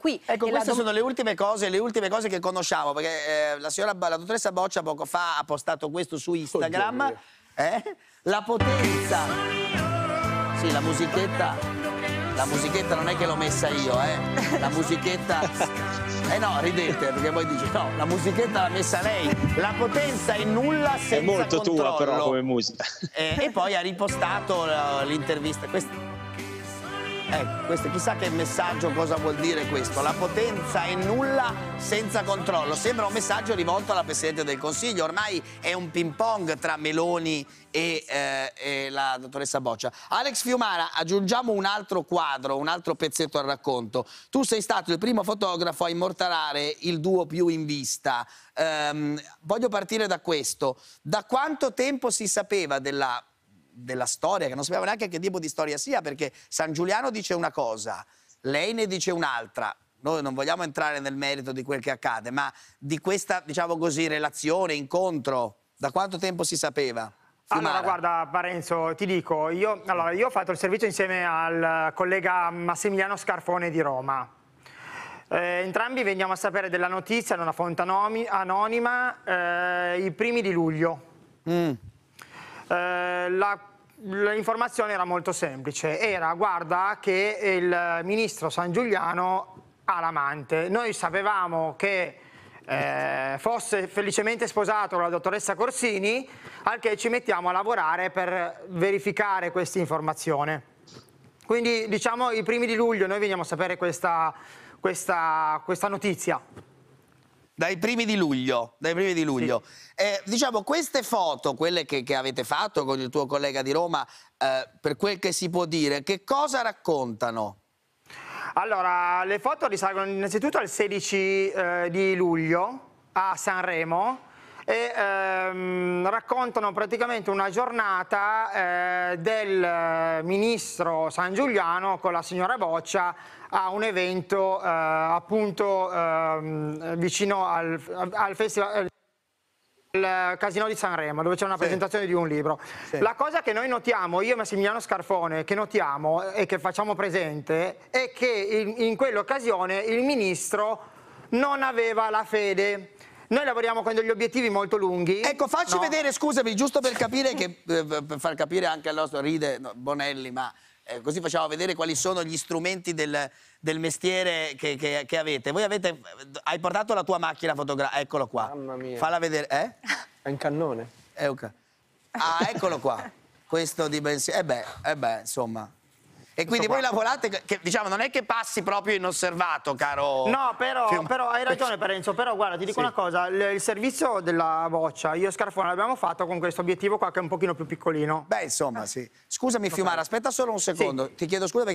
Qui, ecco, queste sono le ultime, cose, le ultime cose, che conosciamo, perché eh, la, signora, la dottoressa Boccia poco fa ha postato questo su Instagram. Eh? La potenza. Sì, la musichetta. La musichetta non è che l'ho messa io, eh. La musichetta. Eh no, ridete, perché poi dici, no, la musichetta l'ha messa lei. La potenza è nulla senza È molto controllo. tua però come musica. Eh, e poi ha ripostato l'intervista. Questa... Ecco, questo, chissà che messaggio cosa vuol dire questo. La potenza è nulla senza controllo. Sembra un messaggio rivolto alla Presidente del Consiglio. Ormai è un ping pong tra Meloni e, eh, e la dottoressa Boccia. Alex Fiumara, aggiungiamo un altro quadro, un altro pezzetto al racconto. Tu sei stato il primo fotografo a immortalare il duo più in vista. Um, voglio partire da questo. Da quanto tempo si sapeva della della storia, che non sappiamo neanche che tipo di storia sia, perché San Giuliano dice una cosa, lei ne dice un'altra. Noi non vogliamo entrare nel merito di quel che accade, ma di questa, diciamo così, relazione, incontro, da quanto tempo si sapeva? Allora, guarda, Parenzo, ti dico, io, allora, io ho fatto il servizio insieme al collega Massimiliano Scarfone di Roma. Eh, entrambi veniamo a sapere della notizia da una fonte anonima eh, i primi di luglio. Mm eh, la L'informazione era molto semplice, era guarda che il ministro San Giuliano ha l'amante. Noi sapevamo che eh, fosse felicemente sposato con la dottoressa Corsini, al che ci mettiamo a lavorare per verificare questa informazione. Quindi diciamo i primi di luglio noi veniamo a sapere questa, questa, questa notizia. Dai primi di luglio, primi di luglio. Sì. Eh, diciamo, queste foto, quelle che, che, avete fatto con il tuo collega di Roma, eh, per quel che si può dire, che cosa raccontano? Allora, le foto risalgono innanzitutto al 16 eh, di luglio a Sanremo, e ehm, raccontano praticamente una giornata eh, del eh, ministro San Giuliano con la signora Boccia a un evento eh, appunto ehm, vicino al, al festival al Casino di Sanremo dove c'è una sì. presentazione di un libro. Sì. La cosa che noi notiamo, io e Massimiliano Scarfone, che notiamo e che facciamo presente è che in, in quell'occasione il ministro non aveva la fede noi lavoriamo con degli obiettivi molto lunghi. Ecco, facci no. vedere, scusami, giusto per capire, che, eh, eh, per far capire anche al nostro ride Bonelli, ma eh, così facciamo vedere quali sono gli strumenti del, del mestiere che, che, che, avete. Voi avete, eh, hai portato la tua macchina fotografica, eccolo qua. Mamma mia. Falla vedere, eh? È un cannone. È un ca ah, eccolo qua. Questo di benzina, eh beh, eh beh, insomma, e quindi voi lavorate, che, diciamo, non è che passi proprio inosservato, caro. No, però, però hai ragione, Perenzo. Però guarda, ti dico sì. una cosa: il, il, servizio della boccia, io e Scarfone l'abbiamo fatto con questo obiettivo qua che è un pochino più piccolino. Beh, insomma, sì. Scusami, okay. Fiumara, aspetta solo un secondo, sì. ti chiedo scusa perché.